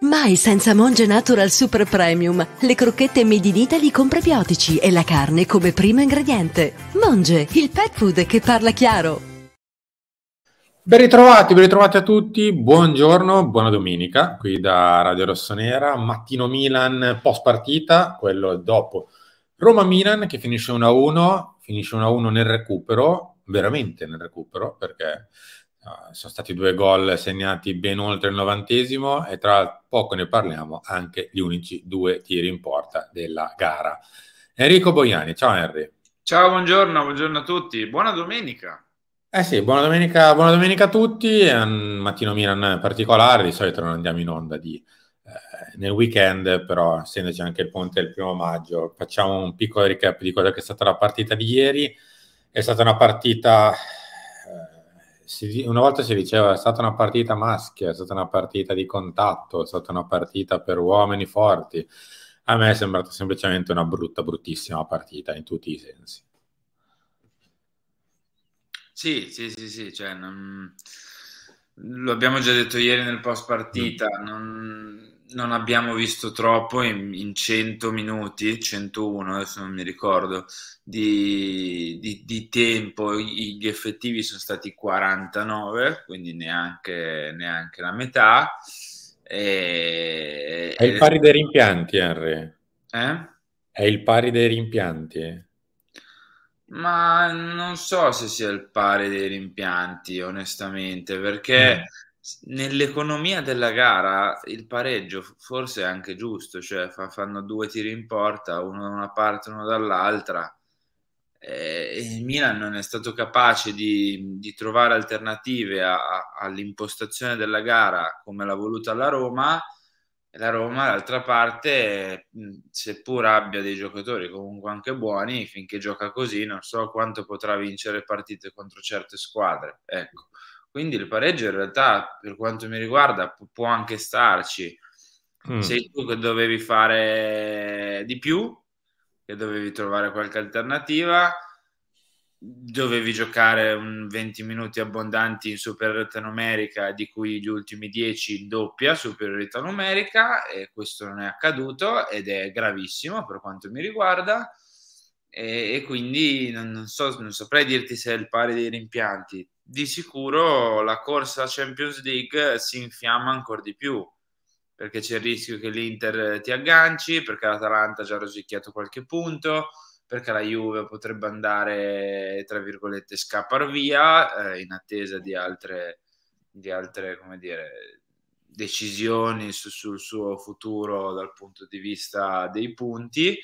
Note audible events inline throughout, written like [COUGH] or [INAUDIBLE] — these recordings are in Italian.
Mai senza Monge Natural Super Premium. Le crocchette made in Italy con prebiotici e la carne come primo ingrediente. Monge, il pet food che parla chiaro. Ben ritrovati, ben ritrovati a tutti, buongiorno, buona domenica qui da Radio Rossonera, mattino Milan post partita, quello dopo Roma Milan che finisce 1-1, finisce 1-1 nel recupero, veramente nel recupero perché uh, sono stati due gol segnati ben oltre il novantesimo e tra poco ne parliamo anche gli unici due tiri in porta della gara. Enrico Boiani, ciao Henry. Ciao, buongiorno, buongiorno a tutti, buona domenica. Eh sì, buona domenica, buona domenica a tutti, è un mattino Milan particolare, di solito non andiamo in onda di, eh, nel weekend, però essendoci anche il ponte del primo maggio, facciamo un piccolo recap di quella che è stata la partita di ieri. È stata una partita, eh, una volta si diceva, è stata una partita maschia, è stata una partita di contatto, è stata una partita per uomini forti. A me è sembrata semplicemente una brutta, bruttissima partita in tutti i sensi. Sì, sì, sì, sì, cioè, non... lo abbiamo già detto ieri nel post partita, mm. non, non abbiamo visto troppo in, in 100 minuti, 101 adesso non mi ricordo, di, di, di tempo, gli effettivi sono stati 49, quindi neanche, neanche la metà. E, È il pari dei rimpianti, Henry. Eh? È il pari dei rimpianti? Ma non so se sia il pari dei rimpianti, onestamente, perché... Mm Nell'economia della gara il pareggio forse è anche giusto, cioè fa, fanno due tiri in porta, uno da una parte uno dall'altra. Eh, il Milan non è stato capace di, di trovare alternative a, a, all'impostazione della gara come l'ha voluta la Roma. E La Roma, d'altra parte, seppur abbia dei giocatori comunque anche buoni, finché gioca così non so quanto potrà vincere partite contro certe squadre. Ecco. Quindi il pareggio in realtà, per quanto mi riguarda, può anche starci. Mm. Sei tu che dovevi fare di più, che dovevi trovare qualche alternativa, dovevi giocare un 20 minuti abbondanti in superiorità numerica, di cui gli ultimi 10 in doppia superiorità numerica, e questo non è accaduto ed è gravissimo per quanto mi riguarda. E, e quindi non, non, so, non saprei dirti se è il pari dei rimpianti di sicuro la corsa alla Champions League si infiamma ancora di più perché c'è il rischio che l'Inter ti agganci, perché l'Atalanta ha già rosicchiato qualche punto, perché la Juve potrebbe andare, tra virgolette, scappar via eh, in attesa di altre, di altre dire, decisioni su, sul suo futuro dal punto di vista dei punti.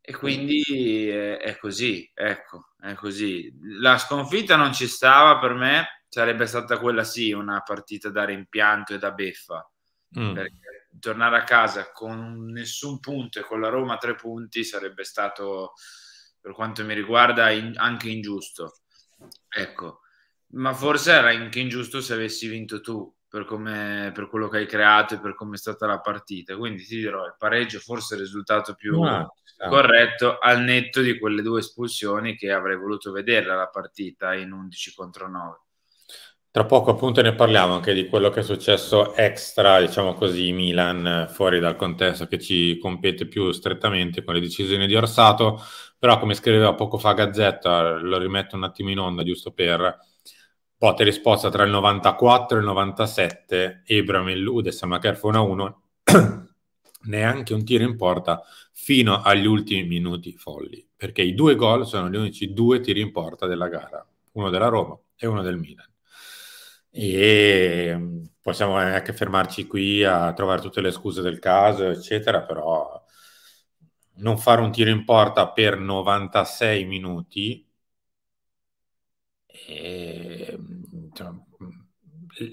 E quindi è, è così, ecco, è così. La sconfitta non ci stava per me, sarebbe stata quella sì, una partita da rimpianto e da beffa. Mm. Perché tornare a casa con nessun punto e con la Roma tre punti sarebbe stato, per quanto mi riguarda, in, anche ingiusto. Ecco, ma forse era anche ingiusto se avessi vinto tu, per, come, per quello che hai creato e per come è stata la partita. Quindi ti dirò, il pareggio forse è il risultato più no, corretto al netto di quelle due espulsioni che avrei voluto vederla la partita in 11 contro 9. Tra poco appunto ne parliamo anche di quello che è successo extra, diciamo così, Milan fuori dal contesto che ci compete più strettamente con le decisioni di Orsato, però come scriveva poco fa Gazzetta, lo rimetto un attimo in onda giusto per Pote risposta tra il 94 e il 97, Ebram illude Samaker Fona 1, 1, neanche un tiro in porta fino agli ultimi minuti folli, perché i due gol sono gli unici due tiri in porta della gara, uno della Roma e uno del Milan. E mm, possiamo anche fermarci qui a trovare tutte le scuse del caso, eccetera, però non fare un tiro in porta per 96 minuti mm, diciamo,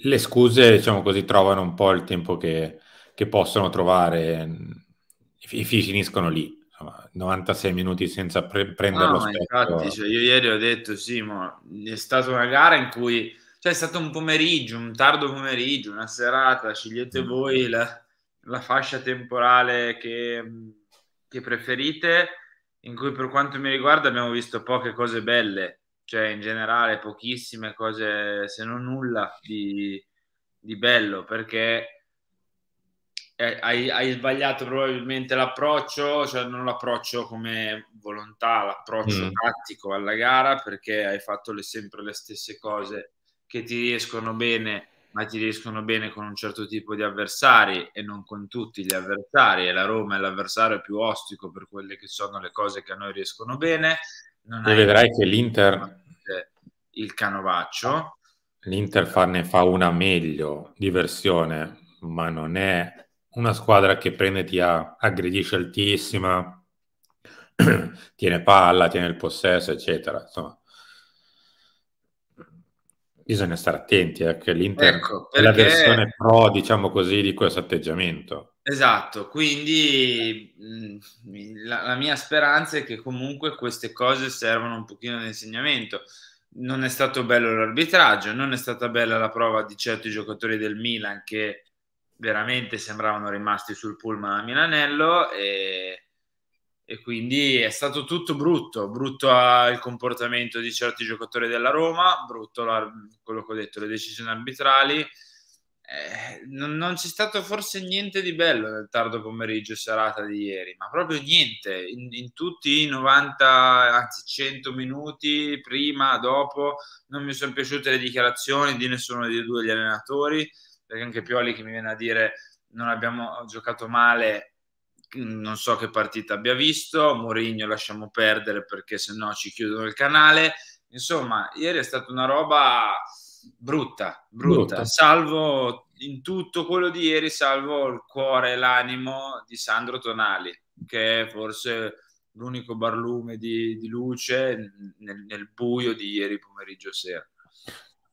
le scuse, diciamo così, trovano un po' il tempo che, che possono trovare, i, finiscono lì. 96 minuti senza pre- prendere lo no, Infatti, cioè, io ieri ho detto sì, ma è stata una gara in cui cioè, è stato un pomeriggio, un tardo pomeriggio, una serata, scegliete mm. voi la, la fascia temporale che, che preferite, in cui per quanto mi riguarda abbiamo visto poche cose belle cioè in generale pochissime cose, se non nulla, di, di bello, perché eh, hai, hai, sbagliato probabilmente l'approccio, cioè non l'approccio come volontà, l'approccio mm. tattico alla gara, perché hai fatto le, sempre le stesse cose che ti riescono bene, ma ti riescono bene con un certo tipo di avversari e non con tutti gli avversari, e la Roma è l'avversario più ostico per quelle che sono le cose che a noi riescono bene non e hai vedrai che l'Inter il canovaccio l'Inter farne fa una meglio di versione ma non è una squadra che prende ti aggredisce altissima [CLEARS THROAT] tiene palla tiene il possesso eccetera insomma bisogna stare attenti eh, che l'Inter ecco, perché... è la versione pro diciamo così di questo atteggiamento Esatto, quindi mhmm, la, la, mia speranza è che comunque queste cose servano un pochino di insegnamento. Non è stato bello l'arbitraggio, non è stata bella la prova di certi giocatori del Milan che veramente sembravano rimasti sul pullman a Milanello e, e quindi è stato tutto brutto, brutto il comportamento di certi giocatori della Roma, brutto la, quello che ho detto, le decisioni arbitrali eh, non, non, c'è stato forse niente di bello nel tardo pomeriggio serata di ieri, ma proprio niente, in, in tutti i 90, anzi 100 minuti, prima, dopo, non mi sono piaciute le dichiarazioni di nessuno dei due gli allenatori, perché anche Pioli che mi viene a dire non abbiamo giocato male, non so che partita abbia visto, Mourinho lasciamo perdere perché se no ci chiudono il canale, insomma, ieri è stata una roba brutta, brutta, brutta, salvo in tutto quello di ieri, salvo il cuore e l'animo di Sandro Tonali, che è forse l'unico barlume di, di luce nel, nel buio di ieri pomeriggio sera.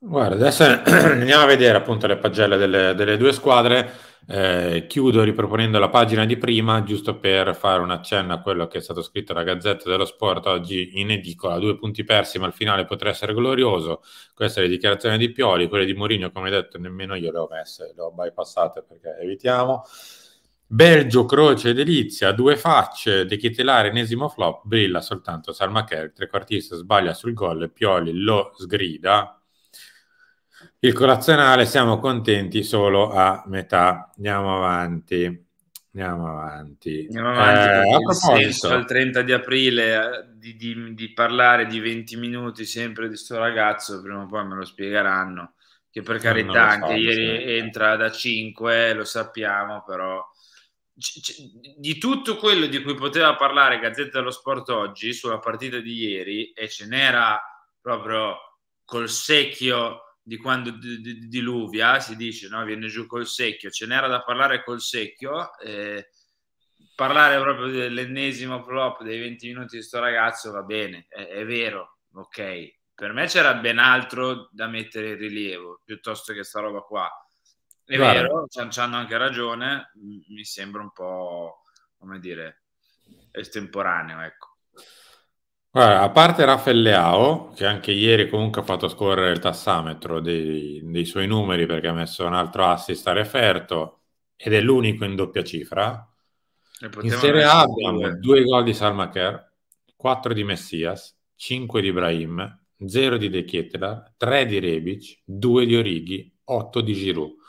Guarda, adesso [CLEARS THROAT] andiamo a vedere appunto le pagelle delle, delle due squadre. Eh, chiudo riproponendo la pagina di prima, giusto per fare un accenno a quello che è stato scritto alla Gazzetta dello Sport oggi in edicola. Due punti persi, ma il finale potrà essere glorioso. Queste è la dichiarazione di Pioli, quelle di Mourinho, come detto, nemmeno io le ho messe, le ho bypassate perché evitiamo. Belgio, Croce Delizia, due facce, De Chitelare, enesimo flop, brilla soltanto Salma Kerr, trequartista sbaglia sul gol, Pioli lo sgrida, il colazionale siamo contenti solo a metà. Andiamo avanti. Andiamo avanti. Andiamo avanti. Eh, a proposito, al 30 di aprile eh, di, di, di, parlare di 20 minuti sempre di sto ragazzo, prima o poi me lo spiegheranno. Che per carità, so, anche ieri sì. entra da 5, lo sappiamo, però di tutto quello di cui poteva parlare Gazzetta dello Sport oggi sulla partita di ieri, e ce n'era proprio col secchio di quando di, di, diluvia, si dice, no? viene giù col secchio, ce n'era da parlare col secchio, eh, parlare proprio dell'ennesimo flop dei 20 minuti di sto ragazzo va bene, è, è vero, ok, per me c'era ben altro da mettere in rilievo piuttosto che sta roba qua. È Guarda. vero, hanno anche ragione, mi sembra un po' come dire estemporaneo, ecco. Guarda, a parte Rafael Leao, che anche ieri comunque ha fatto scorrere il tassametro dei, dei suoi numeri perché ha messo un altro assist a referto ed è l'unico in doppia cifra. In Serie A abbiamo due gol di Salmaker, 4 di Messias, 5 di Ibrahim, 0 di De Kettelar, 3 di Rebic, 2 di Orighi, 8 di Giroud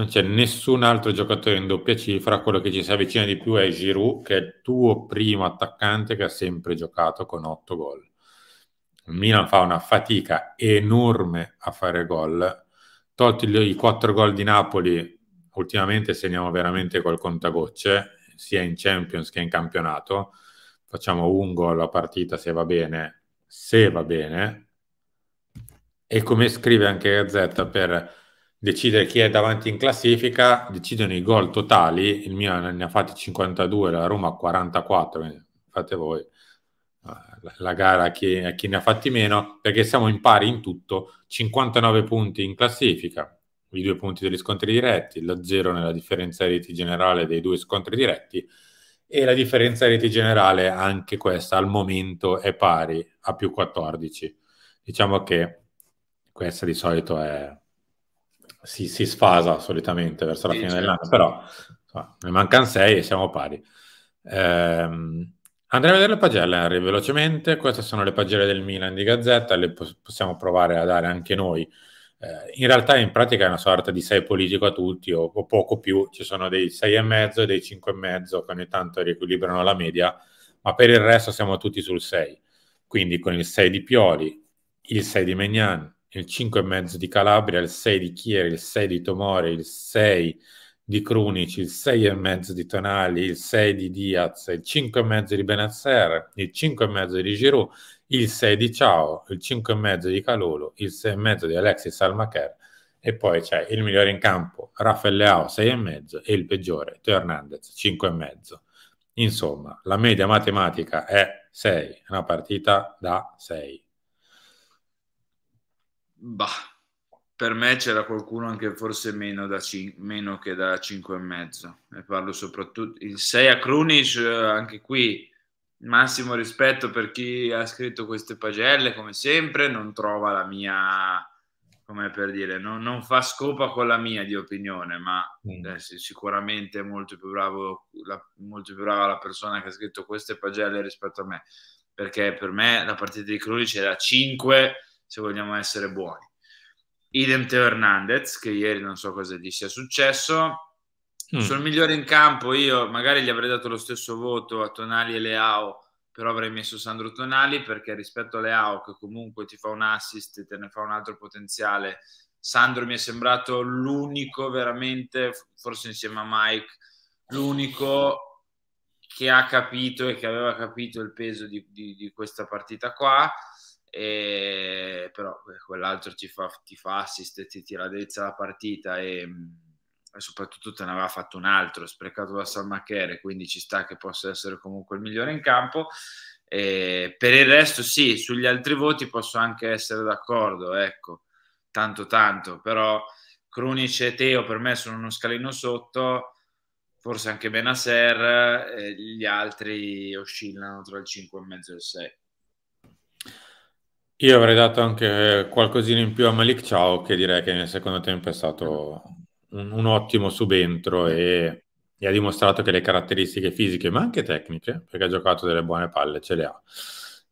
non c'è nessun altro giocatore in doppia cifra, quello che ci si avvicina di più è Giroud, che è il tuo primo attaccante che ha sempre giocato con 8 gol. Il Milan fa una fatica enorme a fare gol, tolti i 4 gol di Napoli, ultimamente segniamo veramente col contagocce, sia in Champions che in campionato, facciamo un gol a partita se va bene, se va bene, e come scrive anche Gazzetta per decidere chi è davanti in classifica, decidono i gol totali, il mio ne ha fatti 52, la Roma 44, eh, fate voi eh, la gara a chi, a chi ne ha fatti meno, perché siamo in pari in tutto, 59 punti in classifica, i due punti degli scontri diretti, lo zero nella differenza reti generale dei due scontri diretti e la differenza reti generale anche questa al momento è pari a più 14. Diciamo che questa di solito è si, si sfasa solitamente verso la sì, fine certo. dell'anno, però insomma, ne mancano 6 e siamo pari. Ehm, andremo a vedere le pagelle, Henry, velocemente. Queste sono le pagelle del Milan di Gazzetta, le possiamo provare a dare anche noi. Eh, in realtà in pratica è una sorta di 6 politico a tutti o, o, poco più, ci sono dei 6,5 e mezzo e dei e mezzo che ogni tanto riequilibrano la media, ma per il resto siamo tutti sul 6. Quindi con il 6 di Pioli, il 6 di Megnan, il 5,5 di Calabria, il 6 di Chieri, il 6 di Tomori, il 6 di Crunici, il 6,5 di Tonali, il 6 di Diaz, il 5,5 di Benazzer, il 5,5 di Giroud, il 6 di Ciao, il 5,5 di Calolo, il 6,5 di Alexis Almacher e poi c'è il migliore in campo Rafael Leao 6,5 e il peggiore Teo Hernandez 5,5. Insomma, la media matematica è 6, una partita da 6. Bah, per me c'era qualcuno anche forse meno, da cin- meno che da 5,5 e, e parlo soprattutto il 6 a Krunic, eh, anche qui massimo rispetto per chi ha scritto queste pagelle, come sempre, non trova la mia, come per dire, non, non fa scopa con la mia di opinione, ma mm. eh, sicuramente è molto più, bravo, la, molto più brava la persona che ha scritto queste pagelle rispetto a me, perché per me la partita di Krunic era 5 se vogliamo essere buoni. Idem Teo Hernandez, che ieri non so cosa gli sia successo. Mm. Sul migliore in campo io magari gli avrei dato lo stesso voto a Tonali e Leao, però avrei messo Sandro Tonali perché rispetto a Leao che comunque ti fa un assist e te ne fa un altro potenziale, Sandro mi è sembrato l'unico veramente, forse insieme a Mike, l'unico che ha capito e che aveva capito il peso di, di, di questa partita qua e, eh, però eh, quell'altro ti fa, ti fa assist, ti, ti raddrizza la partita e, mm, e, soprattutto te ne aveva fatto un altro, sprecato da Salmachere, quindi ci sta che possa essere comunque il migliore in campo. E eh, per il resto sì, sugli altri voti posso anche essere d'accordo, ecco, tanto tanto, però Krunic e Teo per me sono uno scalino sotto, forse anche Benaser, gli altri oscillano tra il 5,5 e il 6. Io avrei dato anche qualcosina in più a Malik Ciao, che direi che nel secondo tempo è stato un, un ottimo subentro e, e, ha dimostrato che le caratteristiche fisiche, ma anche tecniche, perché ha giocato delle buone palle, ce le ha.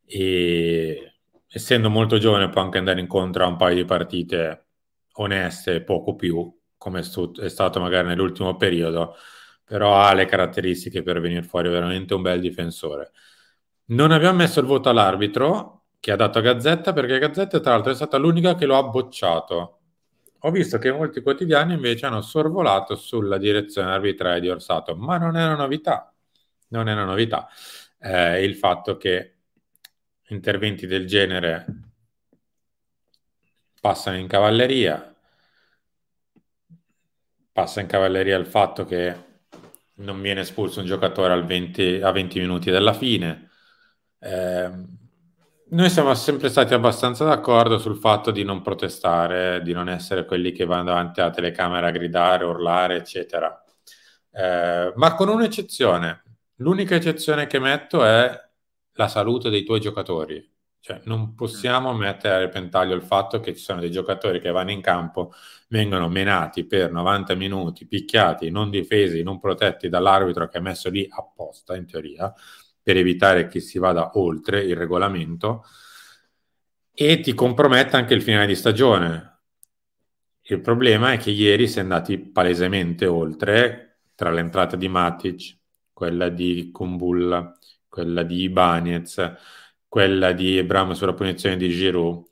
E essendo molto giovane può anche andare incontro a un paio di partite oneste, poco più, come è stato magari nell'ultimo periodo, però ha le caratteristiche per venire fuori veramente un bel difensore. Non abbiamo messo il voto all'arbitro, che ha dato a Gazzetta perché Gazzetta tra l'altro è stata l'unica che lo ha bocciato. Ho visto che molti quotidiani invece hanno sorvolato sulla direzione arbitraria di Orsato, ma non è una novità, non è una novità eh, il fatto che interventi del genere passano in cavalleria, passa in cavalleria il fatto che non viene espulso un giocatore 20, a 20 minuti dalla fine. Eh, noi siamo sempre stati abbastanza d'accordo sul fatto di non protestare, di non essere quelli che vanno davanti alla telecamera a gridare, urlare, eccetera. Eh, ma con un'eccezione. L'unica eccezione che metto è la salute dei tuoi giocatori. Cioè, non possiamo mettere a repentaglio il fatto che ci sono dei giocatori che vanno in campo, vengono menati per 90 minuti, picchiati, non difesi, non protetti dall'arbitro che è messo lì apposta, in teoria, per evitare che si vada oltre il regolamento e ti compromette anche il finale di stagione. Il problema è che ieri si è andati palesemente oltre tra l'entrata di Matic, quella di Kumbulla, quella di Ibanez, quella di Ebram sulla punizione di Giroud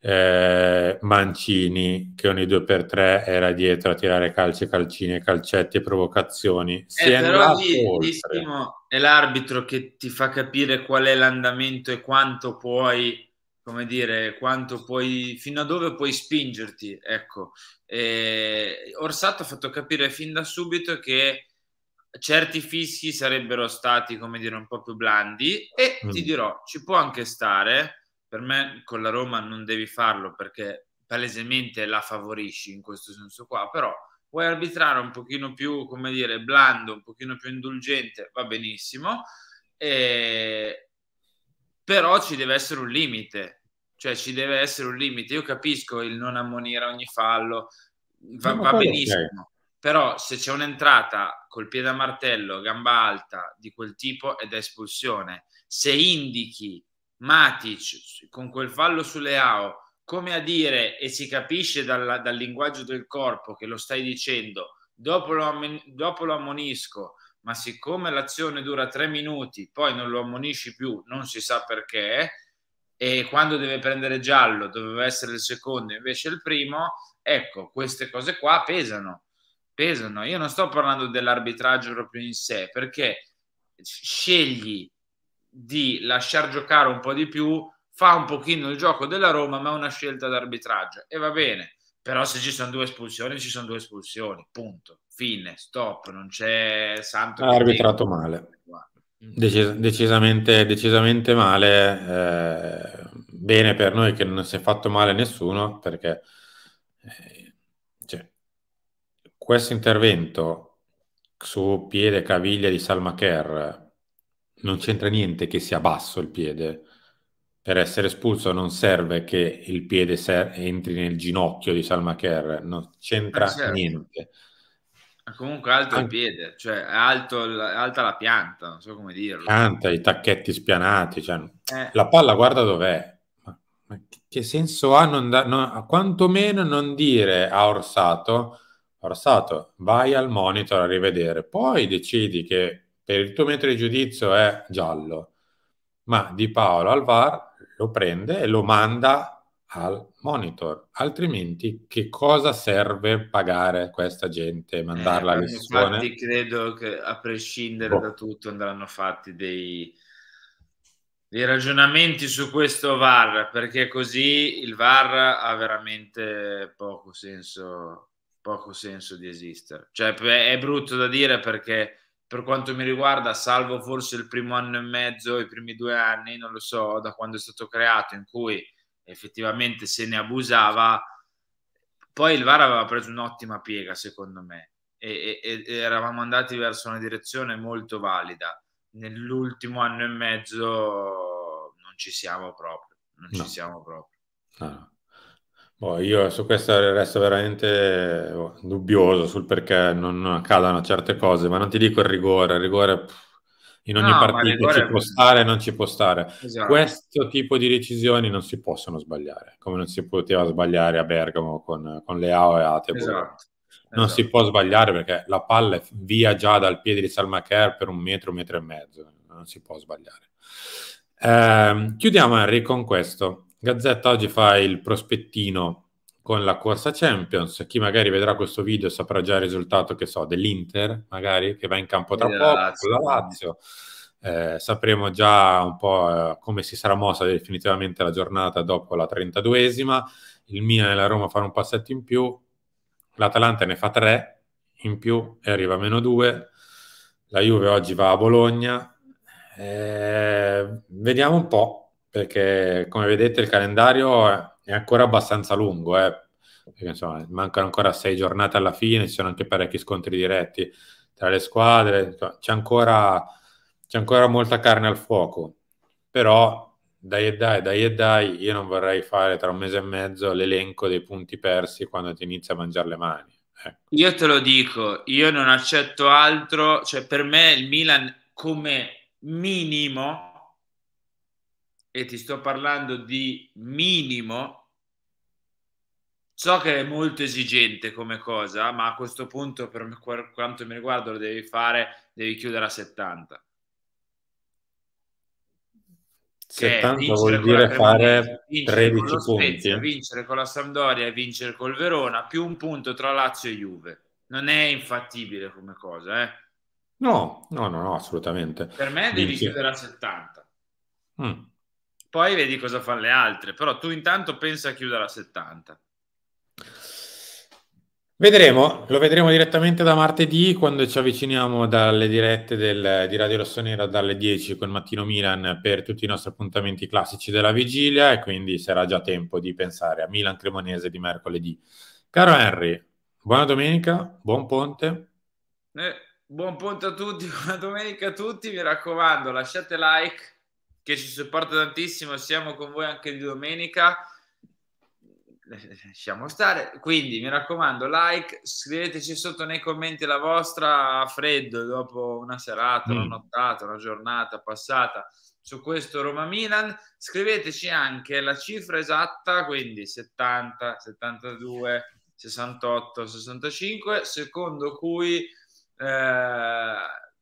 eh, Mancini che ogni 2 per 3 era dietro a tirare calci, calcini, calcetti e provocazioni. Eh, si eh, però lì, è l'arbitro che ti fa capire qual è l'andamento e quanto puoi come dire, quanto puoi, fino a dove puoi spingerti. Ecco, e eh, Orsato ha fatto capire fin da subito che certi fischi sarebbero stati, come dire, un po' più blandi e mm. ti dirò, ci può anche stare per me con la Roma non devi farlo perché palesemente la favorisci in questo senso qua, però vuoi arbitrare un pochino più, come dire, blando, un pochino più indulgente, va benissimo, e... però ci deve essere un limite, cioè ci deve essere un limite. Io capisco il non ammonire ogni fallo, va, va benissimo, però se c'è un'entrata col piede a martello, gamba alta di quel tipo ed è espulsione, se indichi Matic con quel fallo sulle AO, come a dire, e si capisce dal, dal linguaggio del corpo che lo stai dicendo, dopo lo, dopo lo ammonisco, ma siccome l'azione dura tre minuti, poi non lo ammonisci più, non si sa perché, e quando deve prendere giallo doveva essere il secondo, invece il primo, ecco, queste cose qua pesano, pesano. Io non sto parlando dell'arbitraggio proprio in sé, perché scegli di lasciar giocare un po' di più, fa un pochino il gioco della Roma, ma è una scelta d'arbitraggio e va bene. Però se ci sono due espulsioni, ci sono due espulsioni, punto, fine, stop, non c'è santo. Ha arbitrato dico. male. Decis- decisamente, decisamente, male. Eh, bene per noi che non si è fatto male nessuno, perché eh, cioè, questo intervento su piede caviglia di Salma Kerr non c'entra niente che sia basso il piede. Per essere espulso non serve che il piede entri nel ginocchio di Salma Kerr, non c'entra eh, certo. niente. Ma comunque alto An- il piede, cioè alto, alta la pianta, non so come dirlo. Pianta, i tacchetti spianati, cioè, eh. la palla guarda dov'è. Ma, ma che senso ha non da, no, quantomeno non dire a Orsato, Orsato vai al monitor a rivedere, poi decidi che per il tuo metro di giudizio è giallo, ma Di Paolo al VAR lo prende e lo manda al monitor, altrimenti che cosa serve pagare questa gente, mandarla eh, alle scuole? Infatti credo che a prescindere oh. da tutto andranno fatti dei, dei ragionamenti su questo VAR, perché così il VAR ha veramente poco senso, poco senso di esistere. Cioè è brutto da dire perché per quanto mi riguarda, salvo forse il primo anno e mezzo, i primi due anni, non lo so, da quando è stato creato, in cui effettivamente se ne abusava, poi il VAR aveva preso un'ottima piega, secondo me, e, e, e eravamo andati verso una direzione molto valida. Nell'ultimo anno e mezzo non ci siamo proprio, non no. ci siamo proprio. Ah. Boh, io su questo resto veramente boh, dubbioso sul perché non accadano certe cose, ma non ti dico il rigore, il rigore in ogni no, ah, partita rigore... ci può stare, non ci può stare. Esatto. Questo tipo di decisioni non si possono sbagliare, come non si poteva sbagliare a Bergamo con, con Leao e Atebo. Esatto. Non si esatto. può sbagliare perché la palla è via già dal piede di Salmacher per un metro, un metro e mezzo, non si può sbagliare. Eh, chiudiamo Henry con questo. Gazzetta oggi fa il prospettino con la corsa Champions. Chi magari vedrà questo video saprà già il risultato, che so, dell'Inter, magari, che va in campo tra poco, Lazio. la Lazio. Eh, sapremo già un po' eh, come si sarà mossa definitivamente la giornata dopo la 32esima. Il Milan e la Roma fanno un passetto in più, l'Atalanta ne fa tre in più e arriva a meno due. La Juve oggi va a Bologna. Eh, vediamo un po' perché come vedete il calendario è ancora abbastanza lungo, eh? perché, insomma, mancano ancora sei giornate alla fine, ci sono anche parecchi scontri diretti tra le squadre, c'è ancora, c'è ancora molta carne al fuoco, però dai e dai, dai e dai, io non vorrei fare tra un mese e mezzo l'elenco dei punti persi quando ti inizia a mangiare le mani. Ecco. Io te lo dico, io non accetto altro, cioè per me il Milan come minimo e ti sto parlando di minimo, so che è molto esigente come cosa, ma a questo punto per quanto mi riguarda lo devi fare, devi chiudere a 70. 70 vuol dire fare vincere 13 punti. Spezia, vincere con la Sampdoria e vincere col Verona, più un punto tra Lazio e Juve. Non è infattibile come cosa, eh? No, no, no, no assolutamente. Per me devi chiudere a 70. Mm. Poi vedi cosa fanno le altre, però tu intanto pensa a chiudere a 70. Vedremo, lo vedremo direttamente da martedì quando ci avviciniamo dalle dirette del, di Radio Rossonera dalle 10 con Mattino Milan per tutti i nostri appuntamenti classici della vigilia e quindi sarà già tempo di pensare a Milan Cremonese di mercoledì. Caro Henry, buona domenica, buon ponte. Eh, buon ponte a tutti, [LAUGHS] buona domenica a tutti, mi raccomando lasciate like che ci supporta tantissimo, siamo con voi anche di domenica. Eh, lasciamo stare, quindi mi raccomando, like, scriveteci sotto nei commenti la vostra a freddo dopo una serata, una mm. nottata, una giornata passata su questo Roma Milan. Scriveteci anche la cifra esatta, quindi 70, 72, 68, 65, secondo cui eh,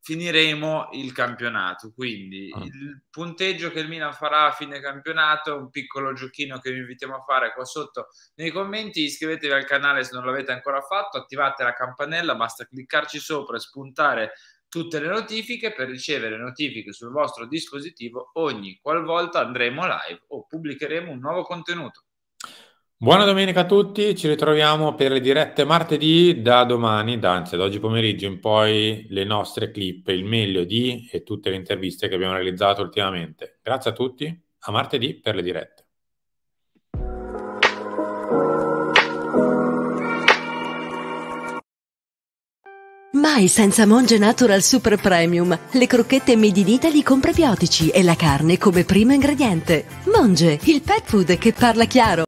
finiremo il campionato. Quindi ah. il punteggio che il Milan farà a fine campionato, un piccolo giochino che vi invitiamo a fare qua sotto nei commenti. Iscrivetevi al canale se non l'avete ancora fatto, attivate la campanella, basta cliccarci sopra e spuntare tutte le notifiche per ricevere notifiche sul vostro dispositivo ogni qualvolta andremo live o pubblicheremo un nuovo contenuto. Buona domenica a tutti, ci ritroviamo per le dirette martedì da domani, da, anzi da oggi pomeriggio in poi le nostre clip, il meglio di e tutte le interviste che abbiamo realizzato ultimamente. Grazie a tutti, a martedì per le dirette. Mai senza Monge Natural Super Premium. Le crocchette made in Italy con prebiotici e la carne come primo ingrediente. Monge, il pet food che parla chiaro.